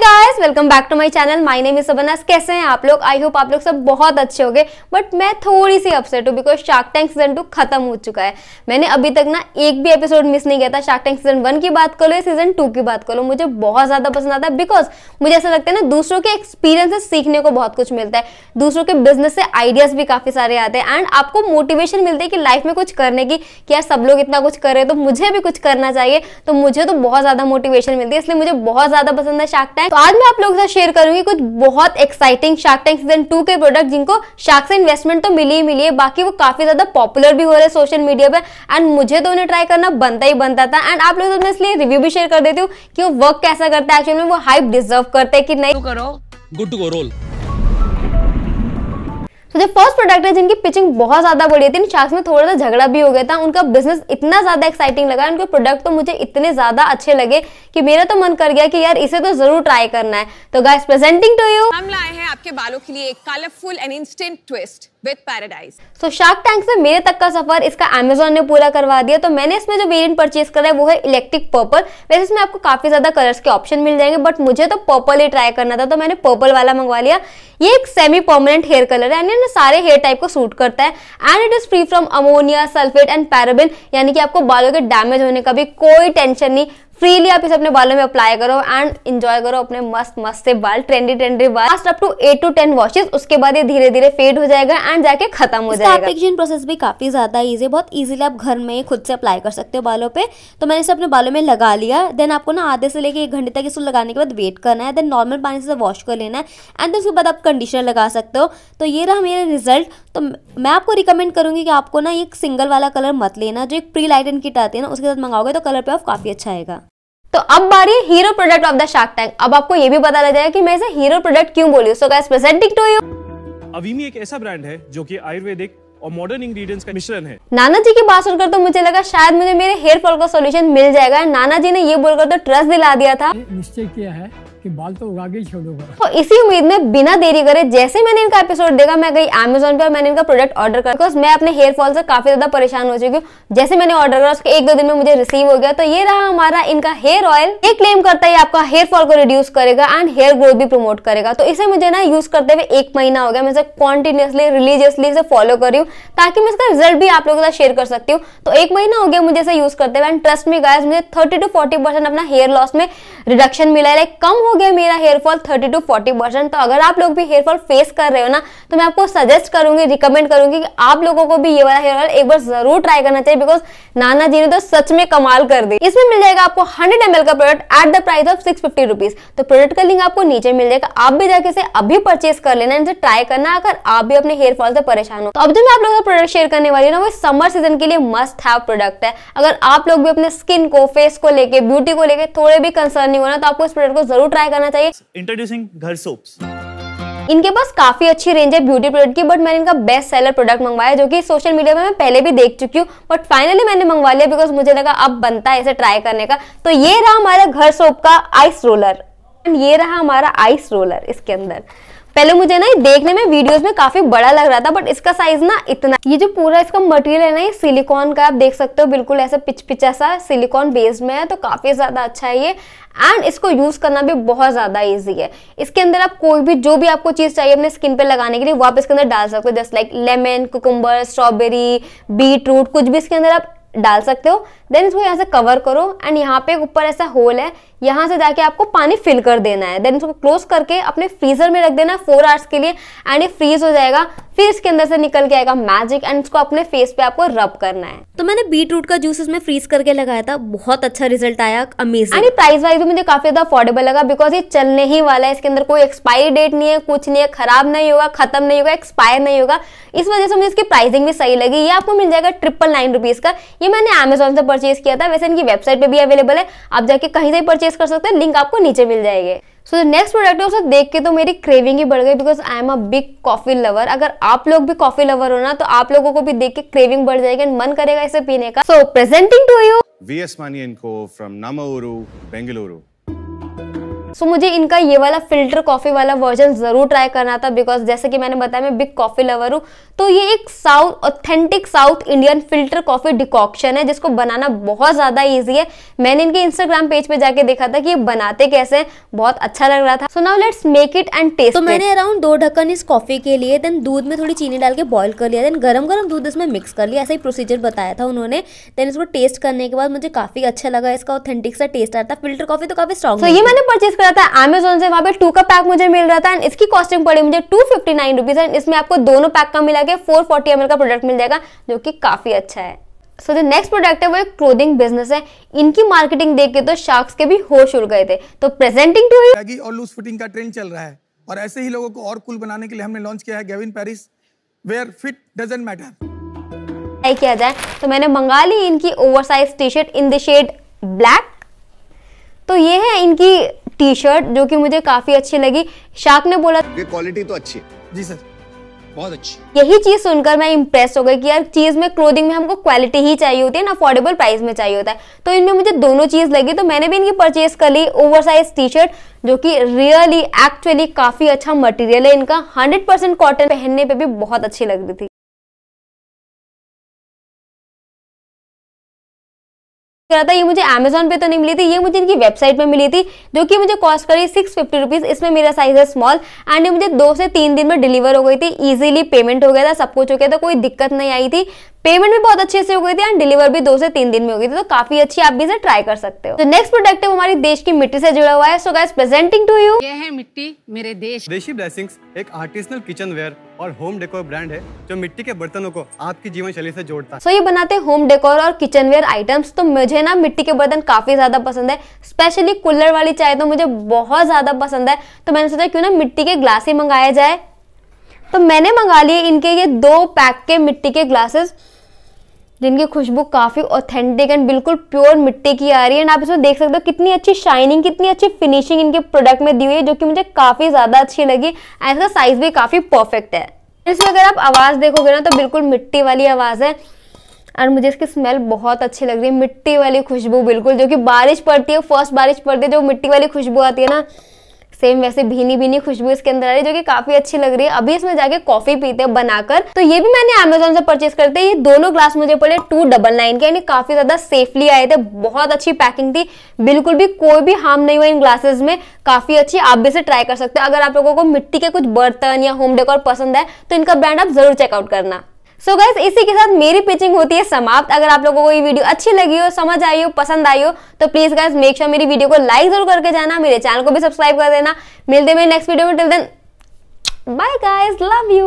guys welcome back to my channel my name is Sabnas कैसे हैं आप लोग आई होप आप लोग सब बहुत अच्छे होंगे बट मैं थोड़ी सी अपसेट हूँ because Shark Tank season two खत्म हो चुका है मैंने अभी तक ना एक भी एपिसोड मिस नहीं किया था शार्क टैंक सीजन वन की बात कर लो या सीजन टू की बात कर लो मुझे बहुत ज़्यादा पसंद आता है बिकॉज मुझे ऐसा लगता है ना दूसरों के एक्सपीरियंस से सीखने को बहुत कुछ मिलता है दूसरों के बिजनेस से आइडियाज़ भी काफ़ी सारे आते हैं एंड आपको मोटिवेशन मिलती है कि लाइफ में कुछ करने की कि यार सब लोग इतना कुछ कर रहे हैं तो मुझे भी कुछ करना चाहिए तो मुझे तो बहुत ज़्यादा मोटिवेशन मिलती है इसलिए मुझे बहुत ज़्यादा पसंद है शार्क टैंक तो आज मैं आप लोगों से शेयर करूंगी कुछ बहुत exciting Shark Tank season two के प्रोडक्ट जिनको शार्क से इन्वेस्टमेंट तो मिली ही मिली है बाकी वो काफी ज्यादा पॉपुलर भी हो रहे हैं सोशल मीडिया पे एंड मुझे तो उन्हें ट्राई करना बनता ही बनता था एंड आप लोगों से इसलिए रिव्यू भी शेयर कर देती हूँ कि वो वर्क कैसा करता है एक्चुअली वो हाइप डिजर्व करते हैं कि नहीं करो गुड टू गो रोल जो फर्स्ट प्रोडक्ट है जिनकी पिचिंग बहुत ज्यादा बढ़िया थी शार्क्स में थोड़ा सा झगड़ा भी हो गया था उनका बिजनेस इतना ज्यादा एक्साइटिंग लगा उनके प्रोडक्ट तो मुझे इतने ज्यादा अच्छे लगे कि मेरा तो मन कर गया कि यार इसे तो जरूर ट्राई करना है तो गाइस प्रेजेंटिंग टू यू हम लाए हैं आपके बालों के लिए एक colourful and instant twist with paradise so Shark Tank से मेरे तक का सफर इसका अमेजोन ने पूरा करवा दिया तो मैंने इसमें जो वेरियंट परचेज करा है वो है इलेक्ट्रिक पर्पल वैसे इसमें आपको काफी ज्यादा कलर्स के ऑप्शन मिल जाएंगे बट मुझे तो पर्पल ही ट्राई करना था तो मैंने पर्पल वाला मंगवा लिया ये एक सेमी परमानेंट हेयर कलर है में सारे हेयर टाइप को सूट करता है and it is free from ammonia sulphate and paraben यानी कि आपको बालों के डैमेज होने का भी कोई टेंशन नहीं फ्रीली आप इसे अपने बालों में अप्लाई करो एंड इंजॉय करो अपने मस्त मस्त से बाल ट्रेंडी ट्रेंडी बाल last up to eight to ten washes उसके बाद ये धीरे धीरे फेड हो जाएगा एंड जाके खत्म हो जाएगा एप्लीकेशन प्रोसेस भी काफी ज्यादा ईजी है बहुत ईजिली आप घर में खुद से अप्लाई कर सकते हो बालों पे तो मैंने इसे अपने बालों में लगा लिया देन आपको ना आधे से लेकर एक घंटे तक इसको लगाने के बाद वेट करना है देन नॉर्मल पानी से वॉश कर लेना है एंड उसके बाद आप कंडीशनर लगा सकते हो तो ये रहा मेरा रिजल्ट तो मैं आपको रिकमेंड करूंगी कि आपको ना एक सिंगल वाला कलर मत लेना जो एक प्री लाइट एंड किट आती है ना उसके साथ मंगाओगे तो कलर पे ऑफ काफ़ी अच्छा आएगा तो अब बारी hero product of the Shark Tank अब आपको ये भी बताया जाएगा कि मैं इसे हीरो प्रोडक्ट क्यों बोली so guys presenting to you Avimee एक ऐसा ब्रांड है जो कि आयुर्वेदिक और मॉडर्न इंग्रेडिएंट्स का मिश्रण है नाना जी की बात सुनकर तो मुझे लगा शायद मुझे मेरे हेयर फॉल का सॉल्यूशन मिल जाएगा नाना जी ने ये बोलकर तो ट्रस्ट दिला दिया था निश्चय किया है कि बाल तो उगा के ही छोड़ूंगा तो इसी उम्मीद में बिना देरी करे जैसे मैंने इनका एपिसोड देखा मैं गई अमेजोन पे मैंने इनका प्रोडक्ट ऑर्डर कर बिकॉज मैं अपने हेयर फॉल से काफी ज्यादा परेशान हो चुकी हूँ जैसे मैंने ऑर्डर करा उसके एक दो दिन में मुझे रिसीव हो गया तो ये रहा हमारा इनका हेयर ऑयल ये क्लेम करता है आपका हेयर फॉल को रिड्यूस करेगा एंड हेयर ग्रोथ भी प्रमोट करेगा तो इसे मुझे ना यूज करते हुए एक महीना हो गया मैं कॉन्टिन्यूसली रिलीजियसली इसे फॉलो कर रही हूँ ताकि मैं इसका रिजल्ट भी आप लोगों के साथ शेयर कर सकती हूँ तो एक महीना हो गया मुझे इसे यूज करते हुए एंड ट्रस्ट में गाय मुझे थर्टी टू फोर्टी अपना हेयर लॉस में रिडक्शन मिला है कम हो गया मेरा hair fall thirty to forty percent तो अगर आप लोग भी हेयर फॉल फेस कर रहे हो ना तो मैं आपको सजेस्ट करूंगी रिकमेंड करूंगी कि आप लोगों को भी ये वाला हेयर ऑयल एक बार जरूर ट्राई करना चाहिए बिकॉज नाना जी ने तो सच में कमाल कर दी इसमें मिल जाएगा आपको हंड्रेड एम का product at the price of six fifty तो प्रोडक्ट का लिंक आपको नीचे मिल जाएगा आप भी जाके इसे अभी परचेस कर लेना इनसे ट्राई करना अगर आप भी अपने हेयर फॉल से परेशान हो तो अब जो मैं आप लोगों का प्रोडक्ट शेयर करने वाली हूँ ना वो समर सीजन के लिए मस्ट हैव प्रोडक्ट है अगर आप लोग भी अपने स्किन को फेस को लेके ब्यूटी को लेके थोड़े भी कंसर्न नहीं होना तो आपको इस प्रोडक्ट को जरूर ट्राई करना चाहिए इंट्रोड्यूसिंग घर सोप इनके पास काफी अच्छी रेंज है ब्यूटी प्रोडक्ट की बट मैंने इनका बेस्ट सेलर प्रोडक्ट मंगवाया जो कि सोशल मीडिया में मैं पहले भी देख चुकी हूँ बट फाइनली मैंने मंगवा लिया बिकॉज मुझे लगा अब बनता है इसे ट्राई करने का तो ये रहा हमारा घर सोप का आइस रोलर ये रहा हमारा आइस रोलर इसके अंदर पहले मुझे ना ये देखने में वीडियोस में काफी बड़ा लग रहा था बट इसका साइज ना इतना ये जो पूरा इसका मटेरियल है ना ये सिलिकॉन का आप देख सकते हो बिल्कुल ऐसा पिच पिच ऐसा सिलिकॉन बेस्ड में है तो काफी ज्यादा अच्छा है ये एंड इसको यूज करना भी बहुत ज्यादा ईजी है इसके अंदर आप कोई भी जो भी आपको चीज चाहिए अपने स्किन पे लगाने के लिए वो आप इसके अंदर डाल सकते हो just like lemon cucumber strawberry beetroot कुछ भी इसके अंदर आप डाल सकते हो देन इसको यहाँ से कवर करो एंड यहाँ पे ऊपर ऐसा होल है यहाँ से जाके आपको पानी फिल कर देना है देन इसको क्लोज करके अपने फ्रीजर में रख देना है फोर आवर्स के लिए एंड ये फ्रीज हो जाएगा फिर इसके अंदर से निकल के आएगा मैजिक एंड इसको अपने फेस पे आपको रब करना है तो मैंने बीट रूट का जूस इसमें फ्रीज करके लगाया था बहुत अच्छा रिजल्ट आया अमेजिंग एंड प्राइस वाइज भी मुझे काफी ज्यादा अफोर्डेबल लगा बिकॉज ये चलने ही वाला है इसके अंदर कोई एक्सपायरी डेट नहीं है कुछ नहीं है खराब नहीं होगा खत्म नहीं होगा एक्सपायर नहीं होगा इस वजह से मुझे इसकी प्राइसिंग भी सही लगी ये आपको मिल जाएगा ट्रिपल नाइन रुपीज का ये मैंने अमेजोन से परचेज किया था वैसे इनकी वेबसाइट पर भी अवेलेबल है आप जाके कहीं से परचेज परचेज कर सकते हैं लिंक आपको नीचे मिल जाएंगे सो नेक्स्ट प्रोडक्ट है उसको देख के तो मेरी क्रेविंग ही बढ़ गई because I am a big coffee lover अगर आप लोग भी कॉफी लवर हो ना तो आप लोगों को भी देख के क्रेविंग बढ़ जाएगी एंड मन करेगा इसे पीने का so presenting to you V S Mani and co from Namma Ooru Bengaluru so so, मुझे इनका ये वाला फिल्टर कॉफी वाला वर्जन जरूर ट्राई करना था बिकॉज जैसे कि मैंने बताया मैं बिग कॉफी लवर हूँ तो ये एक south authentic south Indian filter coffee decoction है जिसको बनाना बहुत ज्यादा ईजी है मैंने इनके इंस्टाग्राम पेज पे जाके देखा था कि ये बनाते कैसे बहुत अच्छा लग रहा था so now let's make it and taste तो मैंने अराउंड दो ढक्कन इस कॉफी के लिए देन दूध में थोड़ी चीनी डाल के बॉइल कर लिया देन गरम गरम दूध इसमें मिक्स कर लिया ऐसा ही प्रोसीजर बताया था उन्होंने देन इसको टेस्ट करने के बाद मुझे काफी अच्छा लगा इसका ऑथेंटिक सा टेस्ट आया था फिल्टर कॉफी तो काफी स्ट्रॉन्ग ये मैंने परचेज पे रहता है अमेजोन से वहाँ पे टू का पैक मुझे मिल रहा था एंड इसकी कॉस्टिंग पड़ी मुझे two fifty nine rupees and इसमें आपको दोनों पैक का मिला के फोर फोर्टी एम का प्रोडक्ट मिल जाएगा जो कि काफ़ी अच्छा है सो जो नेक्स्ट प्रोडक्ट है वो एक क्लोथिंग बिजनेस है इनकी मार्केटिंग देख के तो शार्क्स के भी होश उड़ गए थे तो प्रेजेंटिंग टू ही और लूज फिटिंग का ट्रेंड चल रहा है और ऐसे ही लोगों को और कूल बनाने के लिए हमने लॉन्च किया है Gavin Paris where fit doesn't matter किया जाए तो मैंने मंगा ली इनकी oversize T shirt in the shade black तो ये है इनकी टी शर्ट जो कि मुझे काफी अच्छी लगी शाक ने बोला क्वालिटी तो अच्छी जी सर बहुत अच्छी यही चीज सुनकर मैं इम्प्रेस हो गई कि यार चीज में क्लोथिंग में हमको क्वालिटी ही चाहिए होती है ना अफोर्डेबल प्राइस में चाहिए होता है तो इनमें मुझे दोनों चीज लगी तो मैंने भी इनकी परचेज कर ली ओवर साइज टी शर्ट जो कि रियली एक्चुअली काफी अच्छा मटेरियल है इनका हंड्रेड परसेंट कॉटन पहनने पर भी बहुत अच्छी लग रही थी करा था ये मुझे अमेजोन पे तो नहीं मिली थी ये मुझे इनकी वेबसाइट पे मिली थी जो कि मुझे कॉस्ट करी सिक्स फिफ्टी रुपीज़ इसमें मेरा साइज है स्मॉल एंड ये मुझे दो से तीन दिन में डिलीवर हो गई थी इजीली पेमेंट हो गया था सब कुछ हो गया था कोई दिक्कत नहीं आई थी पेमेंट भी बहुत अच्छे से हो गई थी एंड डिलीवर भी दो से तीन दिन में हो गई थी तो काफी अच्छी आप भी इसे ट्राई कर सकते हो तो नेक्स्ट प्रोडक्ट है हमारी देश की मिट्टी से जुड़ा हुआ है so guys presenting to you ये है मिट्टी मेरे देश देशी ब्लेसिंग्स एक आर्टिसनल किचन वेयर और होम डेकोर ब्रांड है जो मिट्टी के बर्तनों को आपकी जीवन शैली से जोड़ता है so, ये बनाते हैं होम डेकोर और किचन वेयर आइटम्स तो मुझे ना मिट्टी के बर्तन काफी ज्यादा पसंद है स्पेशली कूलर वाली चाय तो मुझे बहुत ज्यादा पसंद है तो मैंने सोचा क्यों ना मिट्टी के ग्लास ही मंगाया जाए तो मैंने मंगा लिए इनके ये दो पैक के मिट्टी के ग्लासेस जिनकी खुशबू काफ़ी ऑथेंटिक एंड बिल्कुल प्योर मिट्टी की आ रही है एंड आप इसमें देख सकते हो कितनी अच्छी शाइनिंग कितनी अच्छी फिनिशिंग इनके प्रोडक्ट में दी हुई है जो कि मुझे काफ़ी ज़्यादा अच्छी लगी एंड इसका साइज़ भी काफ़ी परफेक्ट है इसमें अगर आप आवाज़ देखोगे ना तो बिल्कुल मिट्टी वाली आवाज़ है और मुझे इसकी स्मेल बहुत अच्छी लग रही है मिट्टी वाली खुशबू बिल्कुल जो कि बारिश पड़ती है फर्स्ट बारिश पड़ती है जो मिट्टी वाली खुशबू आती है ना सेम वैसे भीनी भीनी खुशबू इसके अंदर आ रही है जो कि काफी अच्छी लग रही है अभी इसमें जाके कॉफी पीते हैं बनाकर तो ये भी मैंने अमेजोन से परचेस करते ये दोनों ग्लास मुझे पड़े टू डबल नाइन के यानी काफी ज्यादा सेफली आए थे बहुत अच्छी पैकिंग थी बिल्कुल भी कोई भी हार्म नहीं हुआ इन ग्लासेस में काफी अच्छी आप भी इसे ट्राई कर सकते हो अगर आप लोगों को मिट्टी के कुछ बर्तन या होम डेकोर पसंद है तो इनका ब्रांड आप जरूर चेकआउट करना सो so गैस इसी के साथ मेरी पिचिंग होती है समाप्त अगर आप लोगों को ये वीडियो अच्छी लगी हो समझ आई हो पसंद आई हो तो प्लीज गैस मेक श्योर मेरी वीडियो को लाइक जरूर करके जाना मेरे चैनल को भी सब्सक्राइब कर देना मिलते मेरे नेक्स्ट वीडियो में till then bye guys love you